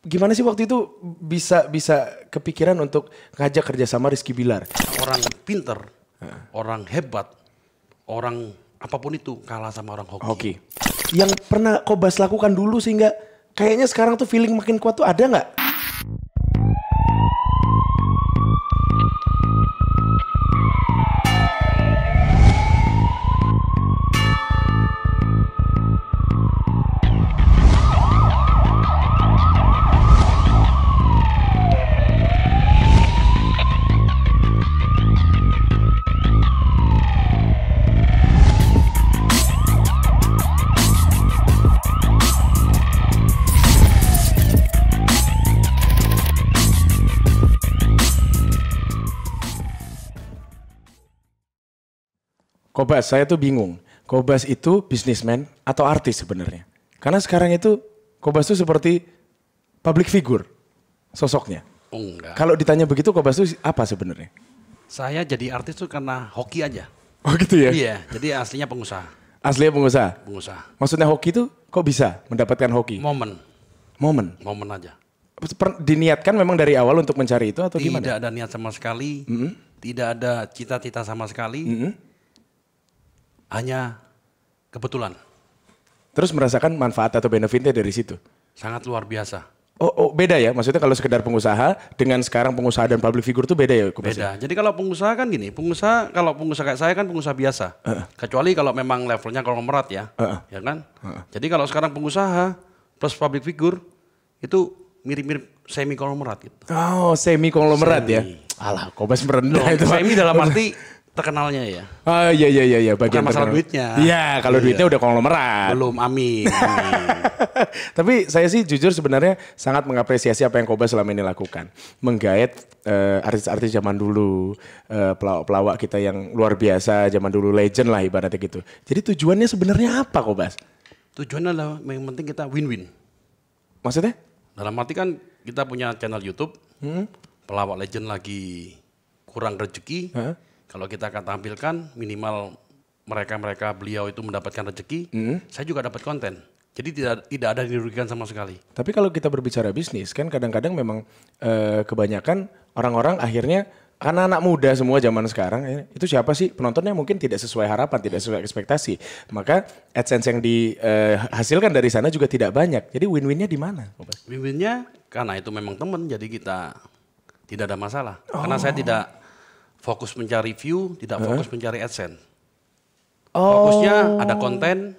gimana sih waktu itu bisa bisa kepikiran untuk ngajak kerja sama Rizky Bilar? Orang pinter, uh. orang hebat, orang apapun itu kalah sama orang hoki. Hoki. Yang pernah Kobas lakukan dulu sehingga kayaknya sekarang tuh feeling makin kuat tuh ada nggak? Kobas, saya tuh bingung. Kobas itu bisnismen atau artis sebenarnya? Karena sekarang itu Kobas itu seperti public figure sosoknya. Oh, enggak. Kalau ditanya begitu Kobas itu apa sebenarnya? Saya jadi artis tuh karena hoki aja. Oh gitu ya? Iya, jadi aslinya pengusaha. Aslinya pengusaha? Pengusaha. Maksudnya hoki itu kok bisa mendapatkan hoki? Momen. Momen? Momen aja. Diniatkan memang dari awal untuk mencari itu atau Tidak gimana? Tidak ada niat sama sekali. Mm -hmm. Tidak ada cita-cita sama sekali. Mm -hmm hanya kebetulan. Terus merasakan manfaat atau benefitnya dari situ? Sangat luar biasa. Oh, oh beda ya? Maksudnya kalau sekedar pengusaha dengan sekarang pengusaha dan public figure itu beda ya? Beda. Jadi kalau pengusaha kan gini, pengusaha kalau pengusaha kayak saya kan pengusaha biasa. Uh -uh. Kecuali kalau memang levelnya konglomerat ya, uh -uh. ya kan? Uh -uh. Jadi kalau sekarang pengusaha plus public figure itu mirip-mirip semi konglomerat gitu. Oh, semi konglomerat ya? semi. ya? Alah, Kobes merendah itu. Semi dalam arti terkenalnya ya. Oh iya iya iya iya bagian Bukan masalah terkenal. duitnya. Iya, kalau iya. duitnya udah konglomerat. Belum, amin. amin. Tapi saya sih jujur sebenarnya sangat mengapresiasi apa yang Koba selama ini lakukan. Menggait uh, artis-artis zaman dulu, uh, eh, pelawak-pelawak kita yang luar biasa zaman dulu legend lah ibaratnya gitu. Jadi tujuannya sebenarnya apa Kobas? Tujuannya adalah yang penting kita win-win. Maksudnya? Dalam arti kan kita punya channel YouTube, hmm? pelawak legend lagi kurang rezeki, huh? Kalau kita akan tampilkan minimal mereka-mereka beliau itu mendapatkan rezeki, hmm. saya juga dapat konten. Jadi tidak tidak ada dirugikan sama sekali. Tapi kalau kita berbicara bisnis kan kadang-kadang memang e, kebanyakan orang-orang akhirnya karena anak muda semua zaman sekarang ya, itu siapa sih penontonnya mungkin tidak sesuai harapan tidak sesuai ekspektasi maka adsense yang dihasilkan eh, dari sana juga tidak banyak jadi win-winnya di mana win-winnya karena itu memang teman jadi kita tidak ada masalah oh. karena saya oh. tidak fokus mencari view, tidak fokus huh? mencari adsense. Oh. Fokusnya ada konten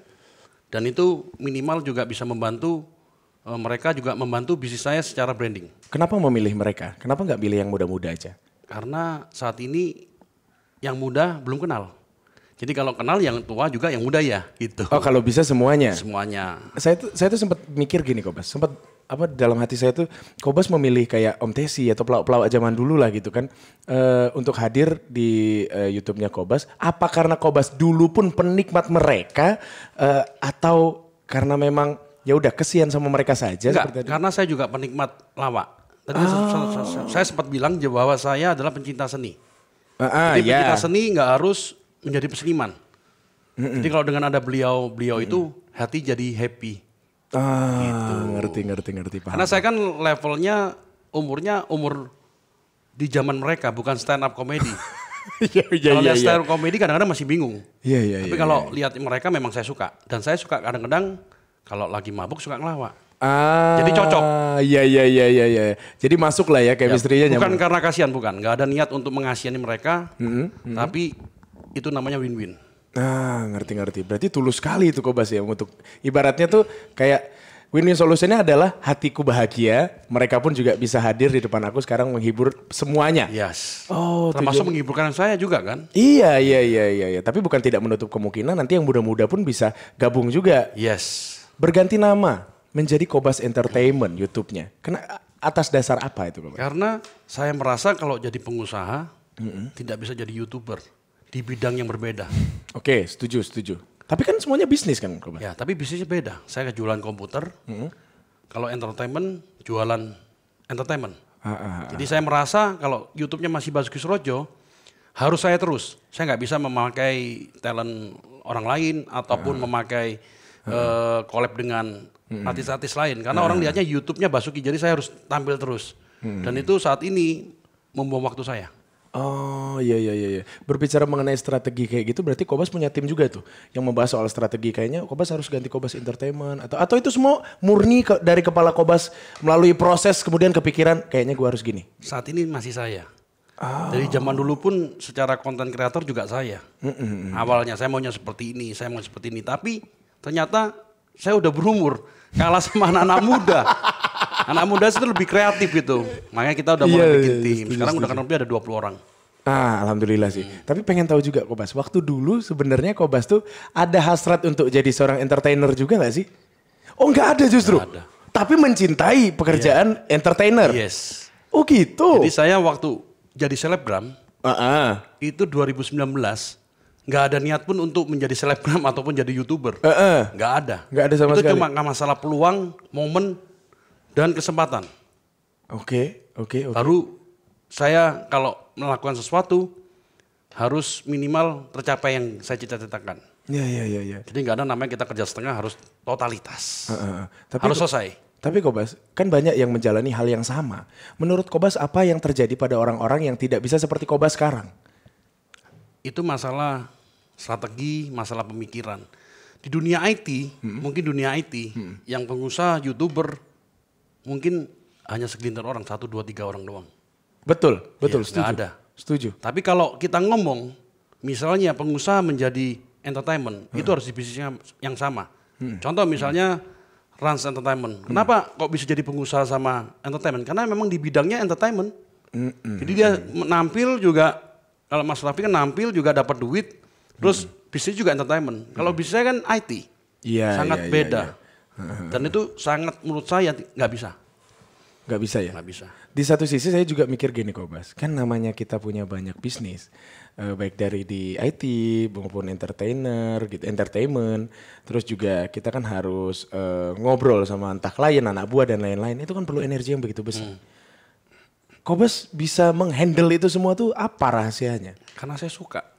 dan itu minimal juga bisa membantu uh, mereka juga membantu bisnis saya secara branding. Kenapa memilih mereka? Kenapa nggak pilih yang muda-muda aja? Karena saat ini yang muda belum kenal. Jadi kalau kenal yang tua juga yang muda ya gitu. Oh kalau bisa semuanya. Semuanya. Saya tuh saya tuh sempat mikir gini kok, Bas. Sempat apa dalam hati saya tuh Kobas memilih kayak Om Tesi atau pelawak-pelawak zaman dulu lah gitu kan uh, untuk hadir di uh, YouTube-nya Kobas. Apa karena Kobas dulu pun penikmat mereka uh, atau karena memang ya udah kesian sama mereka saja? Enggak, karena saya juga penikmat lawak. Tadi oh. saya, sempat bilang bahwa saya adalah pencinta seni. Uh, uh, Jadi yeah. pencinta seni nggak harus menjadi peseniman. Mm -mm. Jadi kalau dengan ada beliau, beliau mm -mm. itu hati jadi happy Ah, gitu. ngerti ngerti ngerti paham. Karena saya kan levelnya umurnya umur di zaman mereka bukan stand up komedi ya, ya, kalau iya, lihat ya. stand up komedi kadang-kadang masih bingung. Iya, iya, Tapi ya, kalau iya, iya. lihat mereka memang saya suka dan saya suka kadang-kadang kalau lagi mabuk suka ngelawak. Ah, jadi cocok. Iya iya iya iya iya. Jadi masuk lah ya chemistry-nya ya, Bukan nyamuk. karena kasihan bukan, nggak ada niat untuk mengasihani mereka. mm -hmm. Tapi itu namanya win-win. Nah, ngerti-ngerti. Berarti tulus sekali itu Kobas ya untuk ibaratnya tuh kayak win-win solutionnya adalah hatiku bahagia, mereka pun juga bisa hadir di depan aku sekarang menghibur semuanya. Yes. Oh, termasuk tujuan. menghiburkan saya juga kan? Iya, iya, iya, iya, iya. Tapi bukan tidak menutup kemungkinan nanti yang muda-muda pun bisa gabung juga. Yes. Berganti nama menjadi Kobas Entertainment YouTube-nya. Kena atas dasar apa itu, Kobas? Karena saya merasa kalau jadi pengusaha mm -hmm. tidak bisa jadi YouTuber di bidang yang berbeda. Oke, okay, setuju, setuju. Tapi kan semuanya bisnis kan, Ya, tapi bisnisnya beda. Saya jualan komputer. Mm -hmm. Kalau entertainment, jualan entertainment. Ah, ah, ah. Jadi ah. saya merasa kalau YouTube-nya masih Basuki Surojo, harus saya terus. Saya nggak bisa memakai talent orang lain ataupun ah, ah. memakai uh, collab dengan artis-artis lain. Karena orang lihatnya YouTube-nya Basuki, jadi saya harus tampil terus. Dan itu saat ini membuang waktu saya. Oh iya, iya iya iya. Berbicara mengenai strategi kayak gitu berarti Kobas punya tim juga tuh yang membahas soal strategi kayaknya Kobas harus ganti Kobas Entertainment atau atau itu semua murni ke, dari kepala Kobas melalui proses kemudian kepikiran kayaknya gue harus gini. Saat ini masih saya. Oh. Dari zaman dulu pun secara konten kreator juga saya. Mm-mm. Awalnya saya maunya seperti ini, saya mau seperti ini tapi ternyata saya udah berumur kalah sama anak-anak muda. Anak muda itu lebih kreatif gitu. Makanya kita udah mulai iya, yeah, bikin iya, iya, tim. Sekarang udah kenal lebih ada 20 orang. Ah, alhamdulillah sih. Tapi pengen tahu juga Kobas, waktu dulu sebenarnya Kobas tuh ada hasrat untuk jadi seorang entertainer juga gak sih? Oh, nggak ada justru. Gak ada. Tapi mencintai pekerjaan yeah. entertainer. Yes. Oh gitu. Jadi saya waktu jadi selebgram, uh -uh. itu 2019 nggak ada niat pun untuk menjadi selebgram ataupun jadi youtuber. Uh -uh. Nggak ada. Nggak ada sama itu sekali. Itu cuma nggak masalah peluang, momen, dan kesempatan. Oke, okay, oke, okay, oke. Okay. Baru saya kalau melakukan sesuatu harus minimal tercapai yang saya cita-citakan. Iya, iya, iya, ya. Jadi nggak ada namanya kita kerja setengah harus totalitas. Uh, uh, uh. Tapi harus selesai. Tapi Kobas, kan banyak yang menjalani hal yang sama. Menurut Kobas apa yang terjadi pada orang-orang yang tidak bisa seperti Kobas sekarang? Itu masalah strategi, masalah pemikiran. Di dunia IT, hmm. mungkin dunia IT, hmm. yang pengusaha, youtuber, mungkin hanya segelintir orang, satu, dua, tiga orang doang. Betul, iya, betul, ya, setuju. ada. Setuju. Tapi kalau kita ngomong, misalnya pengusaha menjadi entertainment, hmm. itu harus di bisnisnya yang sama. Hmm. Contoh misalnya hmm. Rans Entertainment. Hmm. Kenapa kok bisa jadi pengusaha sama entertainment? Karena memang di bidangnya entertainment. Hmm. hmm. Jadi dia nampil juga, kalau Mas Rafi kan nampil juga dapat duit, terus hmm. bisnis juga entertainment. Kalau hmm. bisnisnya kan IT, ya, sangat ya, beda. ya, dan itu sangat menurut saya nggak bisa. Nggak bisa ya? Nggak bisa. Di satu sisi saya juga mikir gini kok Bas, kan namanya kita punya banyak bisnis. Eh, baik dari di IT maupun entertainer gitu, entertainment. Terus juga kita kan harus eh, ngobrol sama entah klien, anak buah dan lain-lain. Itu kan perlu energi yang begitu besar. Hmm. Kobes bisa menghandle itu semua tuh apa rahasianya? Karena saya suka.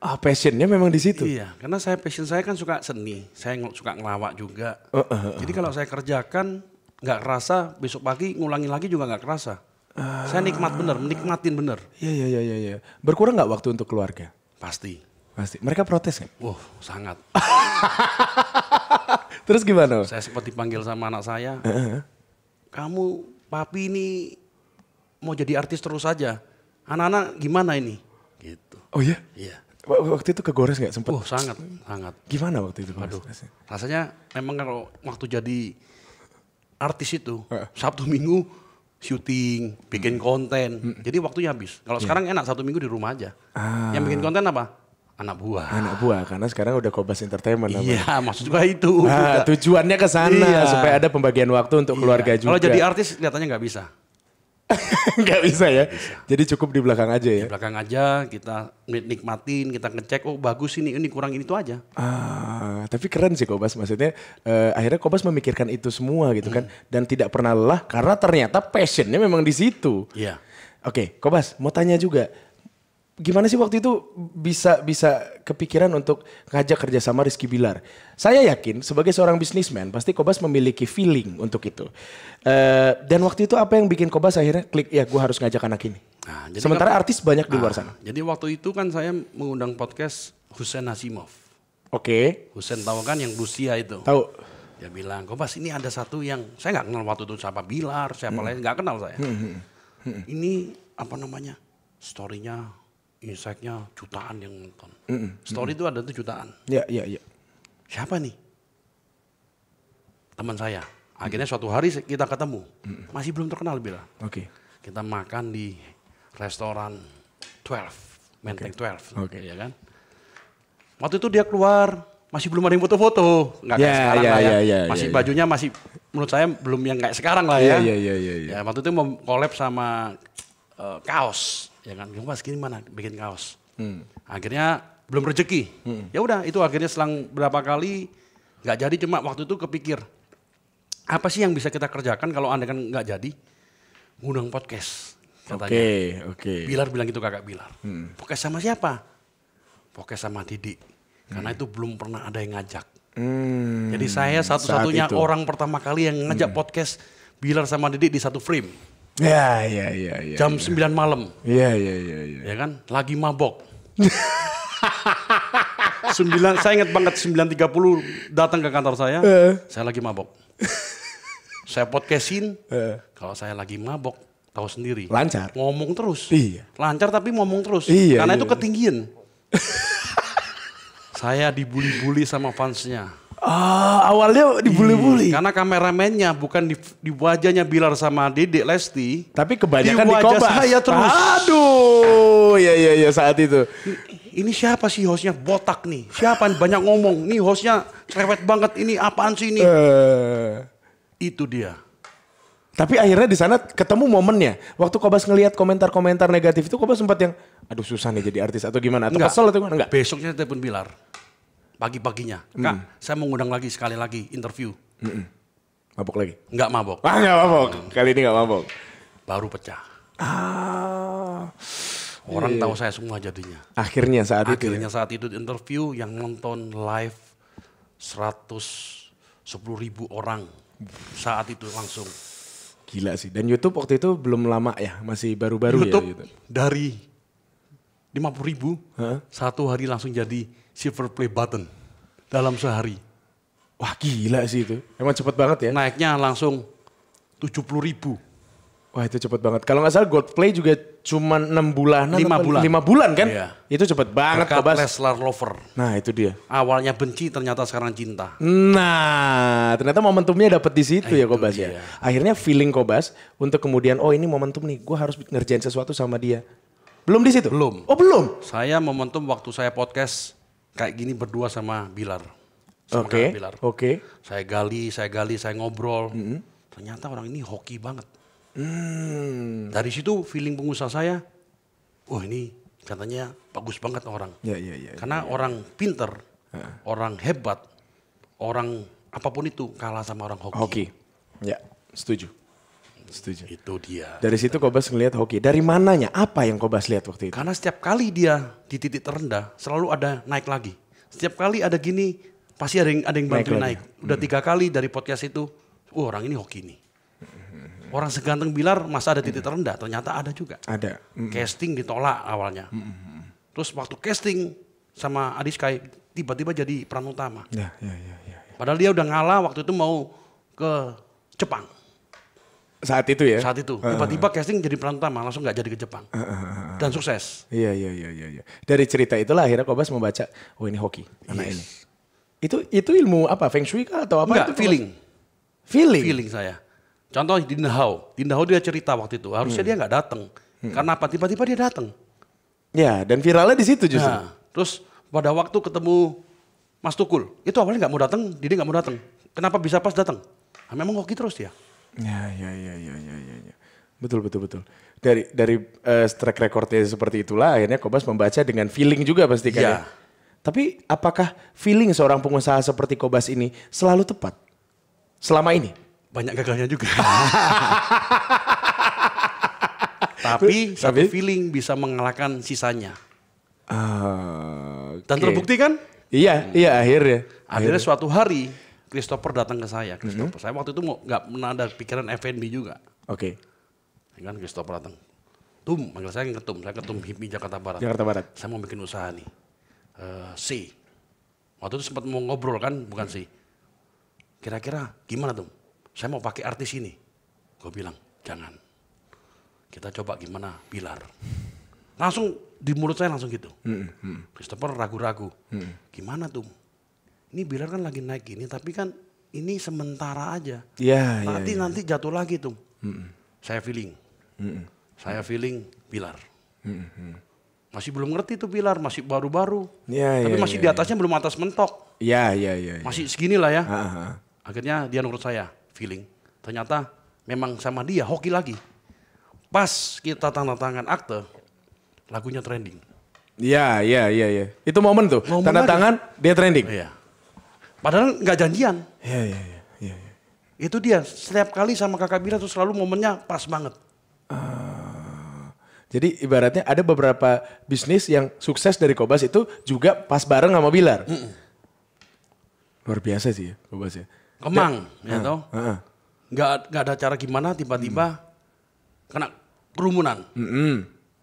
Ah, passionnya memang di situ. Iya, karena saya passion saya kan suka seni, saya suka ngelawak juga. Uh, uh, uh. Jadi eh. kalau saya kerjakan nggak kerasa, besok pagi ngulangi lagi juga nggak kerasa. Uh, saya nikmat bener, menikmatin bener. Iya, iya iya iya iya. Berkurang nggak waktu untuk keluarga? Pasti. Pasti. Mereka protes kan? Wah, sangat. Terus gimana? Saya sempat dipanggil sama anak saya. Uh, uh. Kamu, papi ini mau jadi artis terus saja. Anak-anak gimana ini? Gitu. Oh iya? Iya. Waktu itu kegores nggak sempat? Uh, sangat, sangat. Gimana waktu itu? Aduh, rasanya memang kalau waktu jadi artis itu Sabtu Minggu syuting, bikin hmm. konten. Hmm. Jadi waktunya habis. Kalau yeah. sekarang enak satu minggu di rumah aja. Ah. Yang bikin konten apa? Anak buah. Anak buah karena sekarang udah Kobas Entertainment Iya, yeah, maksud gua itu. Nah, tujuannya ke sana yeah. supaya ada pembagian waktu untuk yeah. keluarga juga. Kalau jadi artis kelihatannya nggak bisa. nggak bisa ya. bisa. Jadi cukup di belakang aja ya. Di belakang aja kita nikmatin, kita ngecek oh bagus ini, ini kurang ini itu aja. Ah, tapi keren sih Kobas maksudnya eh, akhirnya Kobas memikirkan itu semua gitu kan, hmm. kan dan tidak pernah lelah karena ternyata passionnya memang di situ. Iya. Yeah. Oke, okay, Kobas mau tanya juga gimana sih waktu itu bisa bisa kepikiran untuk ngajak kerjasama Rizky Bilar? Saya yakin sebagai seorang bisnismen pasti Kobas memiliki feeling untuk itu. Uh, dan waktu itu apa yang bikin Kobas akhirnya klik ya gue harus ngajak anak ini. Nah, Sementara kan, artis banyak di luar ah, sana. Jadi waktu itu kan saya mengundang podcast Husain Nasimov. Oke. Okay. Husen tahu kan yang Rusia itu. Tahu. Dia bilang, Kobas ini ada satu yang saya nggak kenal waktu itu siapa Bilar, siapa hmm. lain nggak kenal saya. Hmm. Hmm. hmm. Ini apa namanya? Storynya insightnya jutaan yang nonton. Mm -mm. Story itu mm -mm. ada tuh jutaan. Iya, yeah, iya, yeah, iya. Yeah. Siapa nih? Teman saya. Akhirnya suatu hari kita ketemu. Mm -mm. Masih belum terkenal Bila. Oke. Okay. Kita makan di restoran 12. Menteng okay. 12. Oke. Okay. Ya kan? Waktu itu dia keluar, masih belum ada yang foto-foto, nggak yeah, kayak ya, sekarang yeah, lah ya. Yeah, yeah, masih yeah, ya. bajunya masih menurut saya belum yang kayak sekarang lah ya. Iya iya iya iya. Ya waktu itu mau collab sama uh, eh, kaos ya kan pas gini mana bikin kaos hmm. akhirnya belum rezeki hmm. ya udah itu akhirnya selang berapa kali nggak jadi cuma waktu itu kepikir apa sih yang bisa kita kerjakan kalau anda kan nggak jadi ngundang podcast katanya oke okay, okay. Bilar bilang gitu kakak Bilar hmm. podcast sama siapa podcast sama Didi hmm. karena itu belum pernah ada yang ngajak hmm. jadi saya satu-satunya orang pertama kali yang ngajak hmm. podcast Bilar sama Didi di satu frame Ya, ya, ya, ya. Jam ya. 9 malam. Iya, iya, iya, iya. Ya kan? Lagi mabok. 9 saya ingat banget 9.30 datang ke kantor saya. Uh. Saya lagi mabok. saya podcastin. Uh. Kalau saya lagi mabok, tahu sendiri. Lancar. Ngomong terus. Iya. Lancar tapi ngomong terus. Iya. Karena iya. itu iya. ketinggian. saya dibully-bully sama fansnya. Ah, awalnya dibully-bully. Iya, karena kameramennya bukan di, di wajahnya Bilar sama Dedek Lesti. Tapi kebanyakan di, wajah di saya terus. Aduh, ya ya ya saat itu. Ini siapa sih hostnya botak nih? Siapa yang banyak ngomong? Nih hostnya cerewet banget ini apaan sih ini? Uh. Itu dia. Tapi akhirnya di sana ketemu momennya. Waktu Kobas ngelihat komentar-komentar negatif itu Kobas sempat yang aduh susah nih jadi artis atau gimana atau enggak. kesel atau gimana enggak? Besoknya telepon Bilar pagi-paginya. Hmm. Kak, saya mengundang lagi sekali lagi interview. Hmm -mm. Mabok lagi? Nggak mabok. Ah, nggak mabok. Hmm. Kali ini nggak mabok. Baru pecah. Ah. Orang iya, tahu iya. saya semua jadinya. Akhirnya saat Akhirnya itu. Ya? Akhirnya saat itu interview yang nonton live 110 ribu orang saat itu langsung. Gila sih. Dan YouTube waktu itu belum lama ya, masih baru-baru ya. YouTube gitu? dari 50 ribu, huh? satu hari langsung jadi silver play button dalam sehari. Wah gila sih itu. Emang cepet banget ya? Naiknya langsung 70 ribu. Wah itu cepet banget. Kalau nggak salah gold play juga cuma 6 bulan 5 lima bulan. 5 bulan kan? Iya. Itu cepet banget Berkat wrestler Leslar Lover. Nah itu dia. Awalnya benci ternyata sekarang cinta. Nah ternyata momentumnya dapet di situ nah, ya Kobas ya. Akhirnya feeling Kobas untuk kemudian oh ini momentum nih gue harus ngerjain sesuatu sama dia. Belum di situ? Belum. Oh belum? Saya momentum waktu saya podcast kayak gini berdua sama Bilar. Oke. Okay. Oke. Okay. Saya gali, saya gali, saya ngobrol. Mm -hmm. Ternyata orang ini hoki banget. Mm. Dari situ feeling pengusaha saya, wah ini katanya bagus banget orang. Ya, ya, ya, Karena yeah, yeah. orang pinter, orang hebat, orang apapun itu kalah sama orang hoki. Hoki. Ya, setuju. Setuju. Itu dia. Dari situ Kobas ngelihat hoki. Dari mananya? Apa yang Kobas lihat waktu itu? Karena setiap kali dia di titik terendah selalu ada naik lagi. Setiap kali ada gini pasti ada yang ada yang bantu naik. naik. Udah hmm. tiga kali dari podcast itu, oh, orang ini hoki nih. Orang seganteng Bilar masa ada titik terendah, ternyata ada juga. Ada. Hmm. Casting ditolak awalnya. Hmm. hmm, hmm. Terus waktu casting sama Adi Sky tiba-tiba jadi peran utama. Ya, ya, ya, ya, ya. Padahal dia udah ngalah waktu itu mau ke Jepang saat itu ya saat itu tiba-tiba uh, casting jadi peran utama langsung nggak jadi ke Jepang uh, dan sukses iya, iya iya iya iya dari cerita itulah akhirnya Kobas membaca oh ini hoki anak yes. ini itu itu ilmu apa feng shui kah atau apa Enggak, itu feeling feeling feeling saya contoh di Hao di Hao dia cerita waktu itu harusnya hmm. dia nggak datang hmm. karena apa tiba-tiba dia datang ya dan viralnya di situ justru nah, terus pada waktu ketemu Mas Tukul itu awalnya nggak mau datang dia nggak mau datang kenapa bisa pas datang nah, memang hoki terus ya Ya, ya, ya, ya, ya, ya, ya. Betul, betul, betul. Dari dari uh, track recordnya seperti itulah, akhirnya Kobas membaca dengan feeling juga pasti kan. Ya. ya. Tapi apakah feeling seorang pengusaha seperti Kobas ini selalu tepat? Selama ini? Banyak gagalnya juga. Tapi satu feeling bisa mengalahkan sisanya. Uh, ah, okay. Dan terbukti kan? Iya, hmm. iya akhirnya. Akhirnya suatu hari Christopher datang ke saya. Mhm. Christopher, mm -hmm. saya waktu itu mau nggak pernah ada pikiran F&B juga. Oke. Okay. Ya kan Christopher datang. Tum, manggil saya ketum. Saya ketum HIPMI Jakarta Barat. Jakarta Barat. Saya mau bikin usaha nih. Uh, C. Waktu itu sempat mau ngobrol kan, bukan sih. Kira-kira gimana tuh? Saya mau pakai artis ini. Gue bilang, jangan. Kita coba gimana, Bilar. Langsung di mulut saya langsung gitu. Mhm, mhm. Christopher ragu-ragu. Gimana tuh? ini Bilar kan lagi naik gini tapi kan ini sementara aja. Iya. iya nanti ya, ya. nanti jatuh lagi tuh. Mm -mm. Saya feeling. Mm -mm. Saya feeling Bilar. Mm -mm. Masih belum ngerti tuh Bilar, masih baru-baru. Ya, tapi ya, masih ya, di iya. atasnya ya. belum atas mentok. Iya, iya, iya. Ya. Masih segini lah ya. Aha. Akhirnya dia menurut saya, feeling. Ternyata memang sama dia hoki lagi. Pas kita tanda tangan akte, lagunya trending. Iya, iya, iya, iya. Itu momen tuh. Momen tanda lagi. tangan dia trending. Iya. Padahal nggak janjian. Iya, iya, iya. Ya, Itu dia, setiap kali sama kakak Bira tuh selalu momennya pas banget. Uh, jadi ibaratnya ada beberapa bisnis yang sukses dari Kobas itu juga pas bareng sama Bilar. Mm -mm. Luar biasa sih ya, Kobas ya. Kemang, ya tau. Uh, gak ada cara gimana tiba-tiba mm. kena kerumunan. Mm -mm.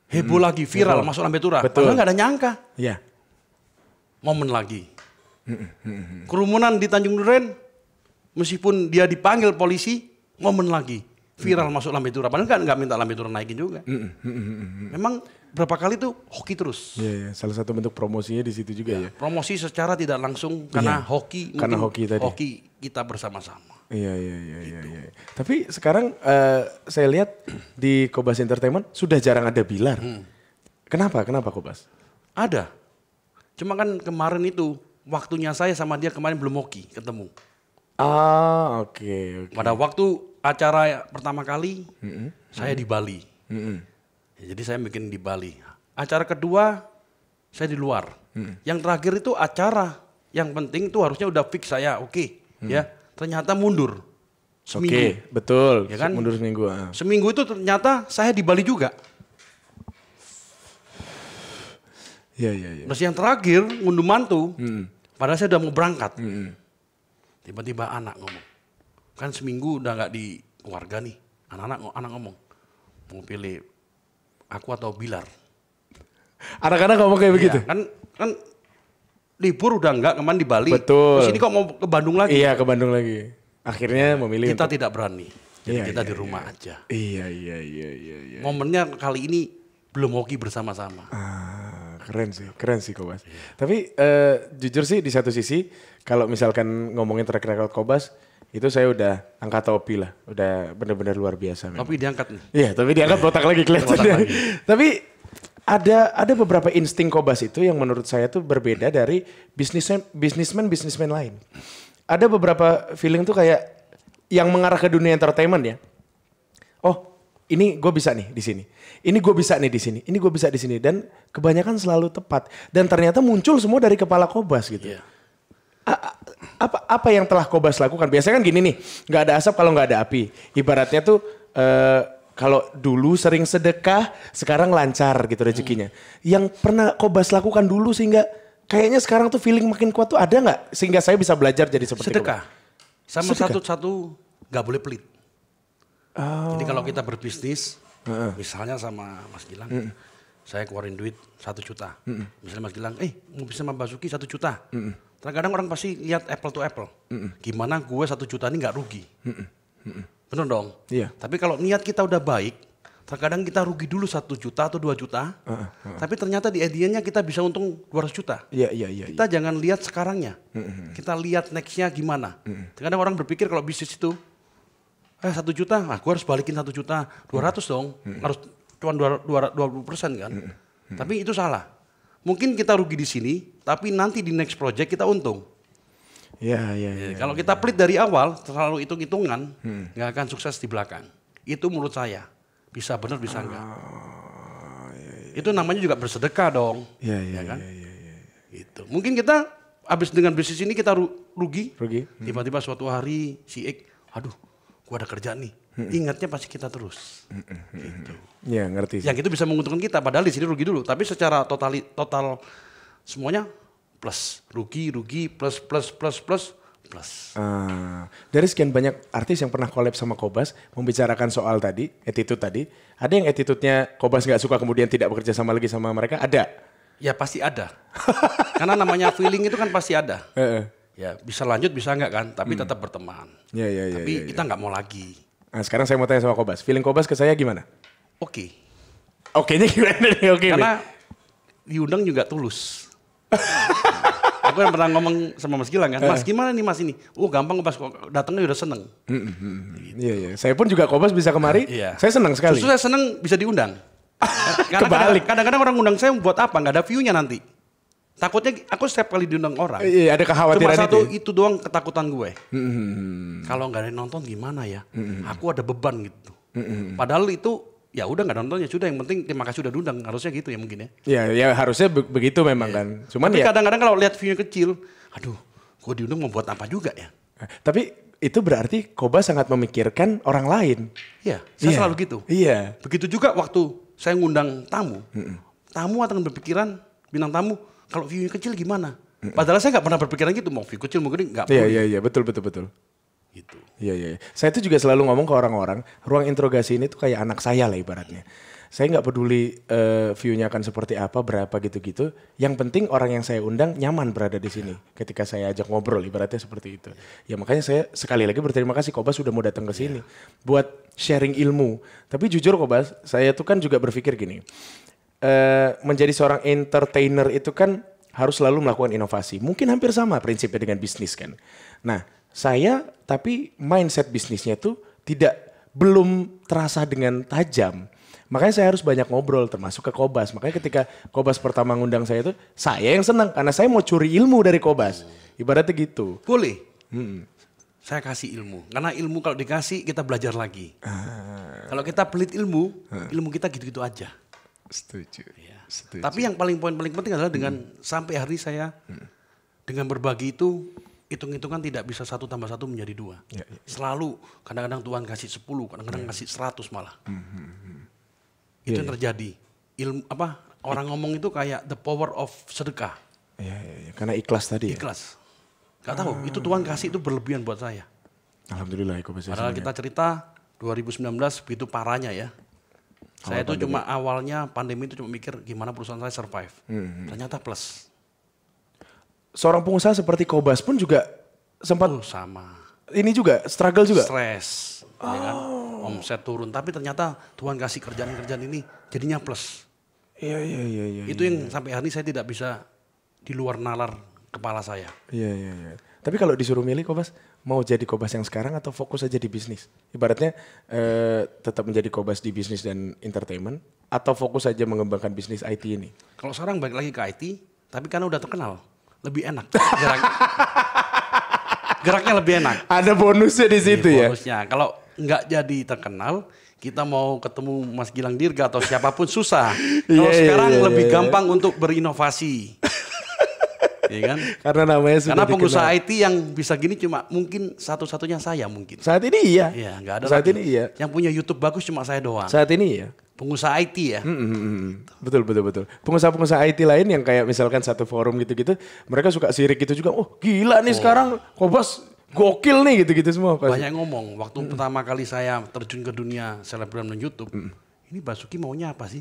Heboh mm -mm. lagi, viral, Betul. masuk lambe turah. Padahal gak ada nyangka. Iya. Yeah. Momen lagi. Kerumunan di Tanjung Duren, meskipun dia dipanggil polisi, momen lagi viral masuk lambe turun. Padahal kan nggak minta lambe turun naikin juga. Mm, mm, mm, Memang berapa kali tuh hoki terus. Iya, ya. salah satu bentuk promosinya di situ juga ya, ya. Promosi secara tidak langsung karena ya. hoki. Karena hoki tadi. Hoki kita bersama-sama. Iya iya iya, iya gitu. iya Tapi sekarang uh, saya lihat di Kobas Entertainment sudah jarang ada bilar. Hmm. Kenapa? Kenapa Kobas? Ada. Cuma kan kemarin itu waktunya saya sama dia kemarin belum oki ketemu. Ah, oke. Okay, okay. Pada waktu acara pertama kali, mm -hmm. saya di Bali. Mm -hmm. ya, jadi saya bikin di Bali. Acara kedua, saya di luar. Mm -hmm. Yang terakhir itu acara. Yang penting itu harusnya udah fix saya, oke, okay, mm -hmm. ya. Ternyata mundur. Seminggu. Oke, okay, betul. Ya kan? Mundur seminggu. Ah. Seminggu itu ternyata saya di Bali juga. Ya ya. iya. Terus yang terakhir, ngunduh mantu. -hmm Padahal saya udah mau berangkat. Mm-hmm. Tiba-tiba anak ngomong. Kan seminggu udah nggak di keluarga nih. Anak-anak anak ngomong. Mau pilih aku atau Bilar. Anak-anak ngomong kayak iya, begitu? Kan, kan libur udah nggak kemarin di Bali. Betul. Di sini kok mau ke Bandung lagi? Iya ke Bandung lagi. Akhirnya memilih. Kita untuk... tidak berani. Jadi iya, kita iya, di iya. rumah iya. aja. Iya, iya, iya, iya, iya. Momennya kali ini belum hoki bersama-sama. Ah keren sih, keren sih Kobas. Yeah. Tapi uh, jujur sih di satu sisi kalau misalkan ngomongin track record Kobas itu saya udah angkat topi lah, udah benar-benar luar biasa. Tapi diangkat nih. Iya, tapi diangkat botak lagi kelihatannya. tapi ada ada beberapa insting Kobas itu yang menurut saya tuh berbeda dari bisnismen bisnismen bisnismen lain. Ada beberapa feeling tuh kayak yang mengarah ke dunia entertainment ya ini gue bisa nih di sini. Ini gue bisa nih di sini. Ini gue bisa di sini. Dan kebanyakan selalu tepat. Dan ternyata muncul semua dari kepala Kobas gitu. Yeah. A apa apa yang telah Kobas lakukan? Biasanya kan gini nih, nggak ada asap kalau nggak ada api. Ibaratnya tuh uh, kalau dulu sering sedekah, sekarang lancar gitu rezekinya. Hmm. Yang pernah Kobas lakukan dulu sehingga kayaknya sekarang tuh feeling makin kuat tuh ada nggak? Sehingga saya bisa belajar jadi seperti sedekah. Sama satu-satu nggak boleh pelit. Jadi kalau kita oh. berbisnis, uh -uh. misalnya sama Mas Gilang, uh -uh. saya keluarin duit satu juta. Uh -uh. Misalnya Mas Gilang, eh mau bisa sama Basuki satu juta. Uh -uh. Terkadang orang pasti lihat apple to apple. Uh -uh. Gimana gue satu juta ini nggak rugi? Uh -uh. Uh -uh. Bener dong. Iya. Tapi kalau niat kita udah baik, terkadang kita rugi dulu satu juta atau dua juta. Uh, uh, uh. Tapi ternyata di ediannya kita bisa untung 200 juta. Iya, yeah, iya, yeah, iya. Yeah, kita iya. jangan lihat sekarangnya. Kita lihat nextnya gimana. Terkadang orang berpikir kalau bisnis itu eh satu juta, nah gue harus balikin satu juta, dua ratus hmm. dong, hmm. harus cuma dua dua puluh persen kan. Hmm. Hmm. Tapi itu salah. Mungkin kita rugi di sini, tapi nanti di next project kita untung. Ya, ya, ya. Eh, ya. Kalau ya, kita ya. pelit dari awal, terlalu hitung-hitungan, hmm. nggak hmm. akan sukses di belakang. Itu menurut saya bisa benar bisa enggak. Oh, ah, ya, ya, ya. Itu namanya juga bersedekah dong. Iya, iya, ya kan? Ya, ya, ya. Itu. Mungkin kita habis dengan bisnis ini kita rugi. Rugi. Hmm. Tiba-tiba hmm. suatu hari si X, aduh gua ada kerjaan nih. Hmm. Ingatnya pasti kita terus. Hmm. Gitu. Ya ngerti. Sih. Yang itu bisa menguntungkan kita. Padahal di sini rugi dulu. Tapi secara total total semuanya plus rugi rugi plus plus plus plus plus. Uh, dari sekian banyak artis yang pernah collab sama Kobas membicarakan soal tadi attitude tadi, ada yang attitude-nya Kobas nggak suka kemudian tidak bekerja sama lagi sama mereka ada. Ya pasti ada. Karena namanya feeling itu kan pasti ada. Uh -uh ya bisa lanjut bisa nggak kan tapi hmm. tetap berteman ya, ya, ya, tapi ya, ya. kita nggak mau lagi nah sekarang saya mau tanya sama Kobas feeling Kobas ke saya gimana oke okay. oke nya gimana nih oke okay, karena nih. diundang juga tulus aku yang pernah ngomong sama Mas Gilang kan mas eh. gimana nih mas ini oh gampang Kobas datangnya udah seneng hmm, hmm, hmm, gitu. iya gitu. iya saya pun juga Kobas bisa kemari iya. saya seneng sekali justru saya seneng bisa diundang Kebalik. Kadang-kadang orang undang saya buat apa? Nggak ada view-nya nanti. Takutnya aku setiap kali diundang orang. Iya, ada kekhawatiran Cuma satu itu, ya? doang ketakutan gue. Hmm. Kalau nggak ada yang nonton gimana ya? Hmm. Aku ada beban gitu. Hmm. Padahal itu ya udah nggak nonton ya sudah yang penting terima kasih udah diundang harusnya gitu ya mungkin ya. Iya, ya harusnya begitu memang iya. kan. Cuman Tapi ya kadang-kadang kalau lihat view kecil, aduh, gue diundang membuat apa juga ya? Eh, tapi itu berarti Koba sangat memikirkan orang lain. Iya, saya iya. selalu gitu. Iya. Begitu juga waktu saya ngundang tamu. Mm-mm. Tamu akan berpikiran bintang tamu kalau view-nya kecil gimana? Padahal saya nggak pernah berpikiran gitu, mau view kecil mau gede nggak. Iya iya iya betul betul betul. Gitu. Iya iya. iya. Saya itu juga selalu ngomong ke orang-orang, ruang interogasi ini tuh kayak anak saya lah ibaratnya. Saya nggak peduli uh, view-nya akan seperti apa, berapa gitu-gitu. Yang penting orang yang saya undang nyaman berada di sini. Ya. Ketika saya ajak ngobrol, ibaratnya seperti itu. Ya makanya saya sekali lagi berterima kasih Kobas sudah mau datang ke sini ya. buat sharing ilmu. Tapi jujur Kobas, saya tuh kan juga berpikir gini Eh, menjadi seorang entertainer itu kan harus selalu melakukan inovasi. Mungkin hampir sama prinsipnya dengan bisnis kan. Nah, saya tapi mindset bisnisnya itu tidak belum terasa dengan tajam. Makanya saya harus banyak ngobrol termasuk ke Kobas. Makanya ketika Kobas pertama ngundang saya itu saya yang senang karena saya mau curi ilmu dari Kobas. Ibaratnya gitu. Boleh. Hmm. Saya kasih ilmu. Karena ilmu kalau dikasih kita belajar lagi. Ah. Kalau kita pelit ilmu, ah. ilmu kita gitu-gitu aja. Setuju. Ya. Setuju. Tapi yang paling poin paling penting adalah dengan hmm. sampai hari saya hmm. dengan berbagi itu hitung-hitungan tidak bisa satu tambah satu menjadi dua. Ya, ya. ya. Selalu kadang-kadang Tuhan kasih sepuluh kadang-kadang ya. kasih seratus malah. Hmm, hmm, hmm. hmm. Itu ya, yang ya. terjadi. Ilmu apa orang ngomong itu kayak the power of sedekah. Ya, ya, ya. Karena ikhlas tadi. Ya? Ikhlas. Ya? Gak tahu. Ah. Itu Tuhan kasih itu berlebihan buat saya. Alhamdulillah. Padahal kita cerita 2019 begitu parahnya ya. Awal saya itu cuma awalnya pandemi itu cuma mikir gimana perusahaan saya survive. Hmm. Ternyata plus. Seorang pengusaha seperti Kobas pun juga sempat oh, sama. Ini juga struggle juga. Stres, oh. ya kan? Oh. Omset turun, tapi ternyata Tuhan kasih kerjaan-kerjaan ini jadinya plus. Iya iya iya. iya. itu yang iya. sampai hari ini saya tidak bisa di luar nalar kepala saya. Iya iya iya. Tapi kalau disuruh milih Kobas, mau jadi Kobas yang sekarang atau fokus aja di bisnis? Ibaratnya eh, tetap menjadi Kobas di bisnis dan entertainment atau fokus aja mengembangkan bisnis IT ini? Kalau sekarang balik lagi ke IT, tapi karena udah terkenal, lebih enak. Gerak, geraknya lebih enak. Ada bonusnya di iya, situ ya. Bonusnya. Kalau nggak jadi terkenal, kita mau ketemu Mas Gilang Dirga atau siapapun susah. Iya, kalau yeah, sekarang yeah, lebih yeah. gampang untuk berinovasi ya kan? Karena namanya sudah Karena pengusaha dikenal. IT yang bisa gini cuma mungkin satu-satunya saya mungkin. Saat ini iya. Iya, enggak ada. Saat lagi. ini iya. Yang punya YouTube bagus cuma saya doang. Saat ini iya. Pengusaha IT ya. Mm -hmm. Betul betul betul. Pengusaha-pengusaha IT lain yang kayak misalkan satu forum gitu-gitu, mereka suka sirik gitu juga. Oh, gila nih oh. sekarang Kobas gokil nih gitu-gitu semua. Pasti. Banyak ngomong. Waktu mm -hmm. pertama kali saya terjun ke dunia selebgram dan YouTube, mm -hmm ini Basuki maunya apa sih?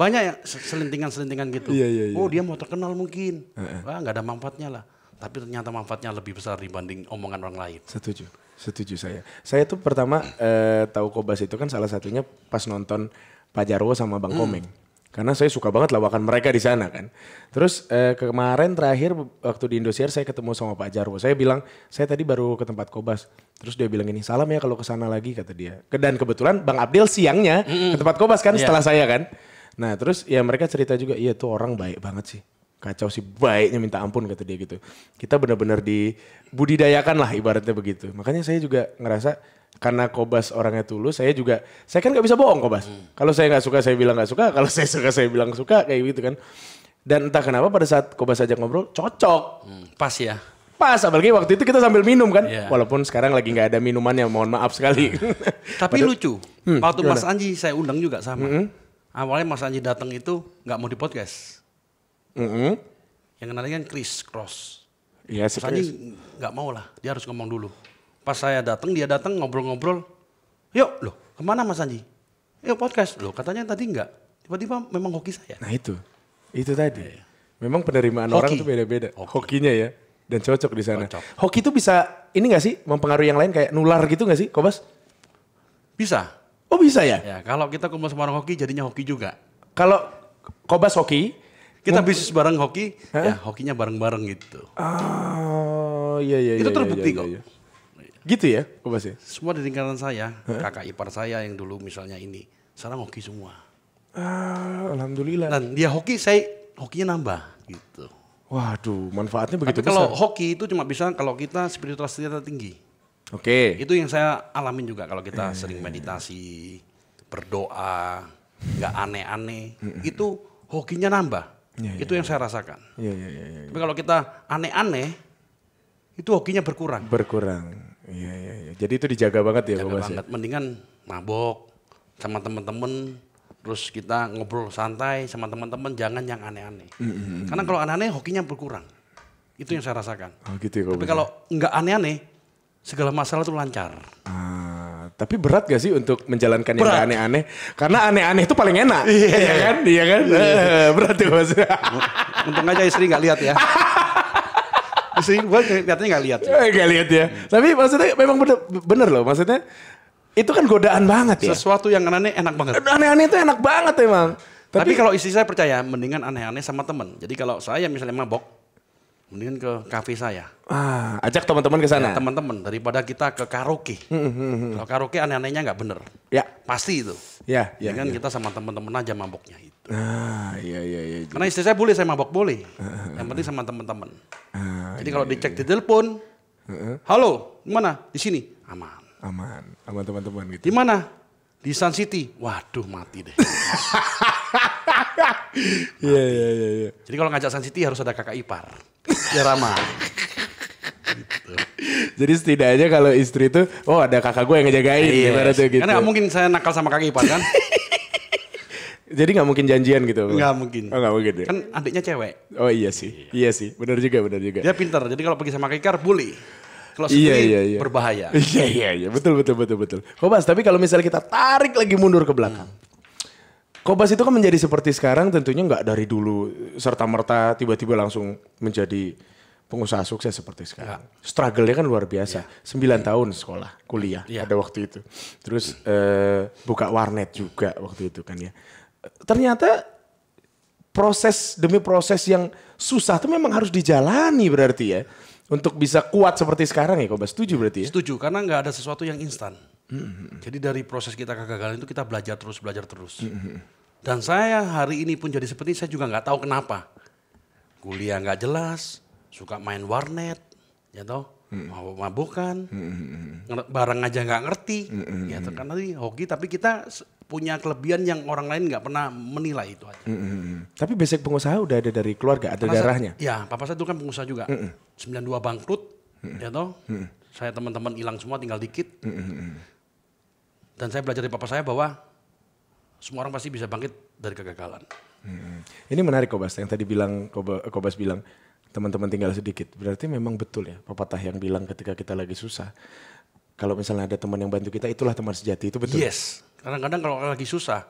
Banyak ya selintingan-selintingan gitu. Iya, iya, iya. Oh dia mau terkenal mungkin, uh-uh. wah nggak ada manfaatnya lah. Tapi ternyata manfaatnya lebih besar dibanding omongan orang lain. Setuju, setuju saya. Saya tuh pertama eh, tahu Kobas itu kan salah satunya pas nonton Pak Jarwo sama Bang hmm. Komeng karena saya suka banget lawakan mereka di sana kan. Terus eh, kemarin terakhir waktu di Indosiar saya ketemu sama Pak Jarwo. Saya bilang saya tadi baru ke tempat Kobas. Terus dia bilang ini salam ya kalau ke sana lagi kata dia. Dan kebetulan Bang Abdil siangnya mm -hmm. ke tempat Kobas kan yeah. setelah saya kan. Nah terus ya mereka cerita juga iya tuh orang baik banget sih kacau sih baiknya minta ampun kata dia gitu. Kita benar-benar dibudidayakan lah ibaratnya begitu. Makanya saya juga ngerasa karena Kobas orangnya tulus, saya juga saya kan nggak bisa bohong Kobas. Hmm. Kalau saya nggak suka saya bilang nggak suka, kalau saya suka saya bilang suka kayak gitu kan. Dan entah kenapa pada saat Kobas ajak ngobrol cocok. Hmm, pas ya. Pas apalagi waktu itu kita sambil minum kan. Yeah. Walaupun sekarang lagi nggak ada minumannya, mohon maaf sekali. Hmm. Tapi Padahal, lucu. Hmm, waktu gimana? Mas Anji saya undang juga sama. -hmm. Awalnya Mas Anji datang itu nggak mau di podcast. -hmm. Yang kenalnya kan Chris Cross. Iya, sih. Mas Anji nggak mau lah, dia harus ngomong dulu. Pas saya datang, dia datang ngobrol-ngobrol. Yuk, loh, kemana Mas Anji? Yuk podcast. Loh, katanya tadi enggak. Tiba-tiba memang hoki saya. Nah itu, itu tadi. ya. Memang penerimaan hoki. orang itu beda-beda. Hoki. Hokinya ya. Dan cocok di sana. Cocok. Hoki itu bisa, ini enggak sih? Mempengaruhi yang lain kayak nular gitu enggak sih, Kobas? Bisa. Oh bisa ya? Ya, kalau kita kumpul sama orang hoki jadinya hoki juga. Kalau Kobas hoki, kita bisnis bareng hoki, Hah? ya hokinya bareng-bareng gitu. Oh iya iya. Itu iya, terbukti iya, iya, kok. Iya. Gitu ya, Mas ya? Semua di lingkaran saya, Hah? kakak ipar saya yang dulu misalnya ini, sekarang hoki semua. Ah, alhamdulillah. Dan dia hoki, saya hokinya nambah gitu. Waduh, manfaatnya begitu Tapi kalau besar. hoki itu cuma bisa kalau kita spiritualitas kita tinggi. Oke. Okay. Itu yang saya alamin juga kalau kita eh. sering meditasi, berdoa, nggak aneh-aneh, itu hokinya nambah. Ya, ya, itu yang ya. saya rasakan. iya ya, ya, ya. Tapi kalau kita aneh-aneh, itu hokinya berkurang. Berkurang. Iya iya iya. Jadi itu dijaga banget ya, Jaga ya? banget. Ya? Mendingan mabok sama temen-temen terus kita ngobrol santai sama teman-teman jangan yang aneh-aneh. Mm -hmm. Karena kalau aneh-aneh hokinya berkurang. Itu yang saya rasakan. Oh gitu ya. Tapi ya? kalau nggak aneh-aneh segala masalah itu lancar. Ah, tapi berat gak sih untuk menjalankan berat. yang aneh-aneh? Karena aneh-aneh itu paling enak. Iya iya kan? Iya kan? Iya. iya, kan? iya, iya. Eh, berat tuh ya, Mas. Untung aja istri nggak lihat ya. sih, gue kelihatannya gak lihat. Eh, gak lihat ya. Tapi maksudnya memang bener, bener loh. Maksudnya itu kan godaan banget ya. Sesuatu yang aneh enak banget. Aneh-aneh itu enak banget emang. Tapi, Tapi kalau istri saya percaya, mendingan aneh-aneh sama temen. Jadi kalau saya misalnya mabok, mendingan ke kafe saya. Ah, ajak teman-teman ke ya, sana. Ya, teman-teman daripada kita ke karaoke. Hmm, hmm, hmm, kalau karaoke aneh-anehnya nggak bener. Ya. Pasti itu. Ya. ya ya. kita sama teman-teman aja maboknya itu. Ah, iya iya iya. iya. Karena istri saya boleh saya mabok boleh. Ah, ah, ah. Yang penting sama teman-teman. Ah, Jadi ya, kalau iya, dicek ya. di telepon, halo halo, mana? Di sini, aman. Aman, aman teman-teman gitu. Di mana? Di Sun City. Waduh mati deh. Iya, iya iya iya. Jadi kalau ngajak Sun City harus ada kakak ipar ya ramah. Gitu. Jadi setidaknya kalau istri itu, oh ada kakak gue yang ngejagain iya, gimana tuh gitu. Karena gak mungkin saya nakal sama kaki Ipar kan. Jadi gak mungkin janjian gitu? Gak mungkin. Oh gak mungkin ya? Kan adiknya cewek. Oh iya sih, iya, iya sih. Benar juga, benar juga. Dia pintar, jadi kalau pergi sama kaki Kar bully. Kalau sendiri iya, iya, iya. berbahaya. Iya, iya, iya. Betul, betul, betul, betul. Kobas, tapi kalau misalnya kita tarik lagi mundur ke belakang. Hmm Kobas itu kan menjadi seperti sekarang tentunya nggak dari dulu serta merta tiba-tiba langsung menjadi pengusaha sukses seperti sekarang. Ya. Struggle-nya kan luar biasa. Ya. 9 tahun sekolah, kuliah ya. ada waktu itu. Terus eh, buka warnet juga waktu itu kan ya. Ternyata proses demi proses yang susah itu memang harus dijalani berarti ya. Untuk bisa kuat seperti sekarang ya Kobas. Setuju berarti ya? Setuju, karena nggak ada sesuatu yang instan. -hmm. Jadi dari proses kita kegagalan itu kita belajar terus belajar terus. Mm -hmm. Dan saya hari ini pun jadi seperti ini, saya juga nggak tahu kenapa. Kuliah nggak jelas, suka main warnet, ya toh, mm -hmm. mabukan, mm hmm, hmm, barang aja nggak ngerti, mm ya toh, karena hoki. Tapi kita punya kelebihan yang orang lain nggak pernah menilai itu aja. Mm-hmm. Tapi basic pengusaha udah ada dari keluarga, ada Karena darahnya. Ya papa saya itu kan pengusaha juga. Mm-hmm. 92 bangkrut, mm-hmm. ya toh. Mm-hmm. Saya teman-teman hilang semua tinggal dikit. Mm-hmm. Dan saya belajar dari papa saya bahwa semua orang pasti bisa bangkit dari kegagalan. Hmm. Ini menarik Kobas, yang tadi bilang Kobas bilang teman-teman tinggal sedikit. Berarti memang betul ya pepatah yang bilang ketika kita lagi susah, kalau misalnya ada teman yang bantu kita itulah teman sejati itu betul. Yes. Kadang-kadang kalau lagi susah,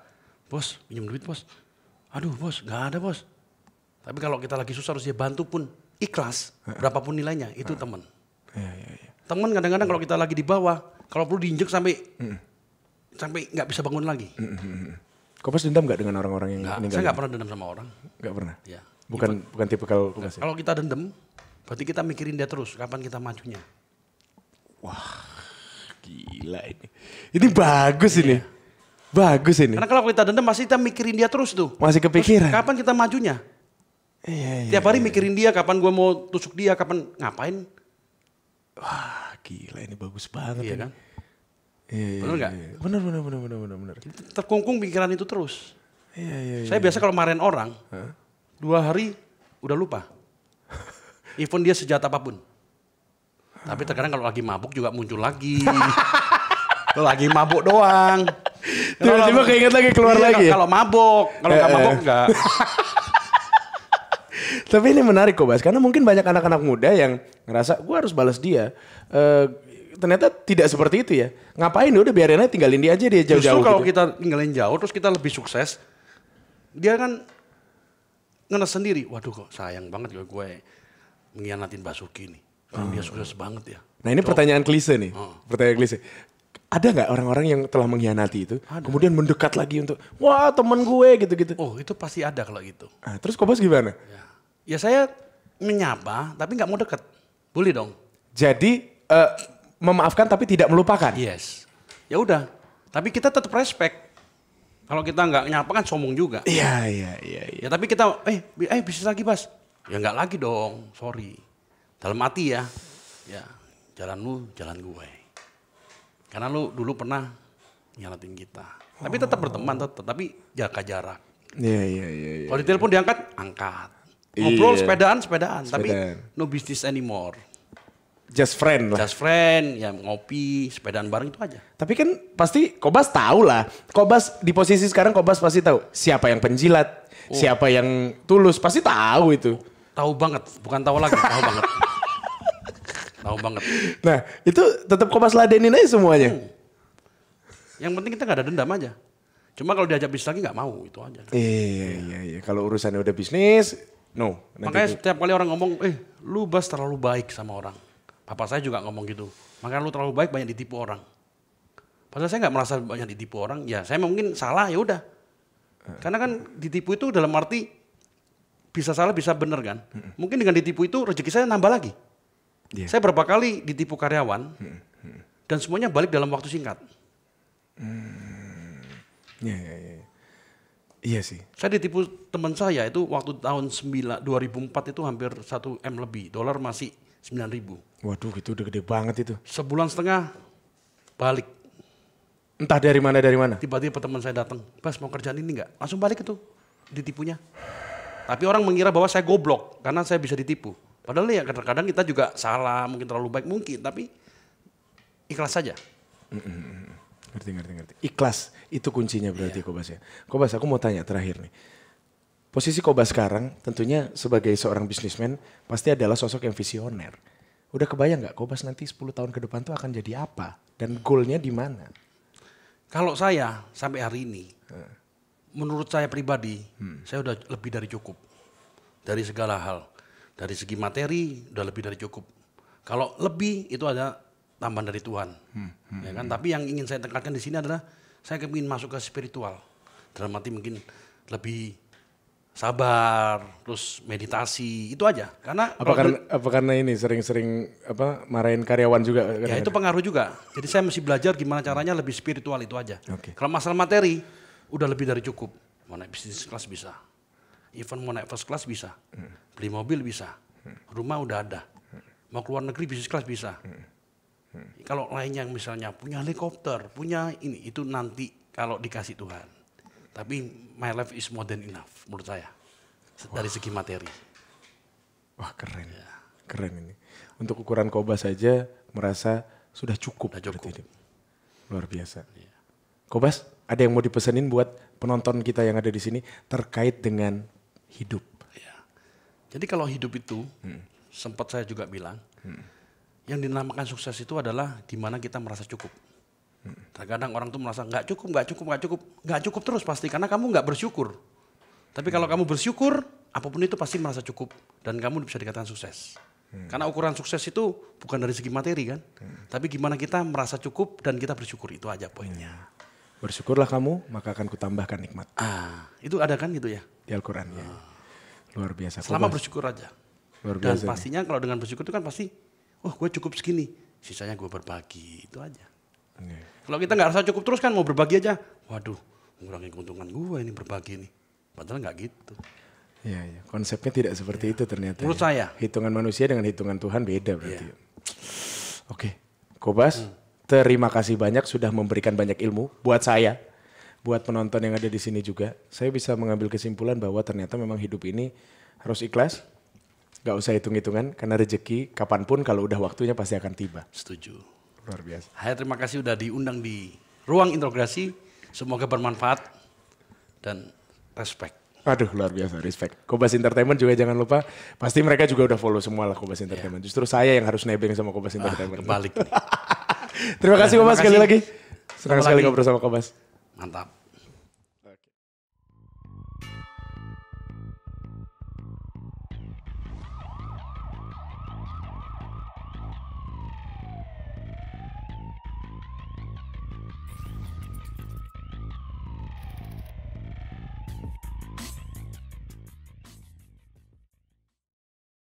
bos pinjam duit bos. Aduh bos, nggak ada bos. Tapi kalau kita lagi susah harus dia bantu pun ikhlas, berapapun nilainya itu teman. Ya, ya, ya. Teman kadang-kadang kalau kita lagi di bawah, kalau perlu diinjek sampai sampai nggak bisa bangun lagi. Kau pas dendam nggak dengan orang-orang yang meninggal? Saya nggak pernah dendam sama orang. Nggak pernah. Ya. Bukan iya, bukan tipe kalau nah, ya? kalau kita dendam, berarti kita mikirin dia terus. Kapan kita majunya? Wah, gila ini. Ini bagus ini. Iya. Bagus ini. Karena kalau kita dendam masih kita mikirin dia terus tuh. Masih kepikiran. Terus, kapan kita majunya? Iya, iya, Tiap hari iya. mikirin dia, kapan gue mau tusuk dia, kapan ngapain. Wah gila ini bagus banget iya, ini. kan? Iya, iya, bener nggak? Iya, iya. benar Bener bener bener bener bener Terkungkung pikiran itu terus. Iya iya. iya. Saya biasa kalau marahin orang huh? dua hari udah lupa. Even dia sejahat apapun. Tapi terkadang kalau lagi mabuk juga muncul lagi. kalau lagi mabuk doang. Tiba-tiba keinget lagi keluar iya, lagi. Kalau mabuk, kalau nggak eh, eh. mabuk nggak. Tapi ini menarik kok Bas, karena mungkin banyak anak-anak muda yang ngerasa gue harus balas dia. Uh, ternyata tidak seperti itu ya. Ngapain ya udah biarin aja tinggalin dia aja dia jauh-jauh. Justru kalau gitu. kita tinggalin jauh terus kita lebih sukses, dia kan ngenes sendiri. Waduh kok sayang banget gue gue mengkhianatin Basuki nih. Karena hmm. dia sukses banget ya. Nah ini Cok. pertanyaan klise nih, hmm. pertanyaan klise ada nggak orang-orang yang telah mengkhianati itu ada. kemudian mendekat lagi untuk wah temen gue gitu-gitu oh itu pasti ada kalau gitu nah, terus bos gimana ya, ya saya menyapa tapi nggak mau deket boleh dong jadi uh, memaafkan tapi tidak melupakan. Yes. Ya udah. Tapi kita tetap respect. Kalau kita nggak nyapa kan sombong juga. Iya, iya, iya. iya. Ya tapi kita, eh, eh bisnis lagi bas. Ya nggak lagi dong, sorry. Dalam hati ya. Ya, jalan lu, jalan gue. Karena lu dulu pernah nyalatin kita. Tapi tetap oh. berteman, tetap, tapi jaga jarak. Iya, iya, iya. iya Kalau ditelepon iya. diangkat, angkat. Ngobrol, yeah. sepedaan, sepedaan, sepedaan. Tapi no business anymore. Just friend lah. Just friend, ya ngopi, sepedaan bareng itu aja. Tapi kan pasti Kobas tahu lah. Kobas di posisi sekarang Kobas pasti tahu siapa yang penjilat, oh. siapa yang tulus, pasti tahu itu. Tahu banget, bukan tahu lagi, tahu banget. tahu banget. Nah, itu tetap Kobas ladenin aja semuanya. Hmm. Yang penting kita nggak ada dendam aja. Cuma kalau diajak bisnis lagi nggak mau itu aja. Iya iya iya. Kalau urusannya udah bisnis, no. Makanya setiap kali orang ngomong, eh lu bas terlalu baik sama orang apa saya juga ngomong gitu. Makanya lu terlalu baik banyak ditipu orang. Padahal saya nggak merasa banyak ditipu orang. Ya saya mungkin salah ya udah. Karena kan ditipu itu dalam arti bisa salah bisa benar kan. Mungkin dengan ditipu itu rezeki saya nambah lagi. Yeah. Saya berapa kali ditipu karyawan dan semuanya balik dalam waktu singkat. Hmm. Yeah, yeah, yeah. Iya sih. Saya ditipu teman saya itu waktu tahun 9, 2004 itu hampir 1 M lebih. Dolar masih 9 ribu. Waduh itu udah gede banget itu. Sebulan setengah balik. Entah dari mana dari mana. Tiba-tiba teman saya datang, Bas mau kerjaan ini nggak? Langsung balik itu ditipunya. Tapi orang mengira bahwa saya goblok karena saya bisa ditipu. Padahal ya kadang-kadang kita juga salah, mungkin terlalu baik mungkin, tapi ikhlas saja. Ngerti, ngerti, ngerti. Ikhlas itu kuncinya berarti yeah. Kobas ya. Kobas aku mau tanya terakhir nih. Posisi Kobas sekarang tentunya sebagai seorang bisnismen pasti adalah sosok yang visioner Udah kebayang nggak Kobas nanti 10 tahun ke depan tuh akan jadi apa? Dan goalnya di mana? Kalau saya sampai hari ini, hmm. menurut saya pribadi, hmm. saya udah lebih dari cukup. Dari segala hal. Dari segi materi, udah lebih dari cukup. Kalau lebih, itu ada tambahan dari Tuhan. Hmm. Hmm. Ya kan? Hmm. Tapi yang ingin saya tekankan di sini adalah, saya ingin masuk ke spiritual. Dalam arti mungkin lebih sabar, terus meditasi, itu aja. Karena apa karena apa karena ini sering-sering apa marahin karyawan juga? Ya karena Ya itu pengaruh juga. Jadi saya mesti belajar gimana caranya lebih spiritual itu aja. Okay. Kalau masalah materi udah lebih dari cukup. Mau naik bisnis kelas bisa. Even mau naik first class bisa. Beli mobil bisa. Rumah udah ada. Mau keluar negeri bisnis kelas bisa. Kalau lainnya yang misalnya punya helikopter, punya ini itu nanti kalau dikasih Tuhan. Tapi my life is more than enough menurut saya. Dari segi materi. Wah keren. Ya. Keren ini. Untuk ukuran koba saja merasa sudah cukup. Sudah cukup. Berarti. Luar biasa. Ya. Kobas, ada yang mau dipesenin buat penonton kita yang ada di sini terkait dengan hidup. Ya. Jadi kalau hidup itu, hmm. sempat saya juga bilang, hmm. yang dinamakan sukses itu adalah di mana kita merasa cukup. Terkadang orang tuh merasa nggak cukup, nggak cukup, nggak cukup, nggak cukup terus pasti karena kamu nggak bersyukur. Tapi kalau kamu bersyukur, apapun itu pasti merasa cukup dan kamu bisa dikatakan sukses. Karena ukuran sukses itu bukan dari segi materi kan, tapi gimana kita merasa cukup dan kita bersyukur itu aja poinnya. Hmm. Bersyukurlah kamu, maka akan kutambahkan nikmat. Ah, itu ada kan gitu ya? Di Al-Qur'an ya. Ah. Luar biasa. Selama bersyukur aja. Luar biasa. Dan ya. pastinya kalau dengan bersyukur itu kan pasti, wah oh, gue cukup segini, sisanya gue berbagi, itu aja. Iya. Kalau kita nggak rasa cukup terus kan mau berbagi aja. Waduh, mengurangi keuntungan gue ini berbagi nih. Padahal nggak gitu. Iya, ya. konsepnya tidak seperti ya. itu ternyata. Menurut ya. saya. Hitungan manusia dengan hitungan Tuhan beda berarti. Iya. Ya. Oke, Kobas, hmm. terima kasih banyak sudah memberikan banyak ilmu buat saya, buat penonton yang ada di sini juga. Saya bisa mengambil kesimpulan bahwa ternyata memang hidup ini harus ikhlas, nggak usah hitung-hitungan karena rezeki kapanpun kalau udah waktunya pasti akan tiba. Setuju. Luar biasa. Hai, terima kasih sudah diundang di ruang integrasi. Semoga bermanfaat dan respect. Aduh luar biasa, respect. Kobas Entertainment juga jangan lupa, pasti mereka juga udah follow semua lah Kobas iya. Entertainment. Yeah. Justru saya yang harus nebeng sama Kobas ah, Entertainment. Ah, kebalik. terima kasih Kobas sekali lagi. Senang sekali ngobrol sama Kobas. Mantap.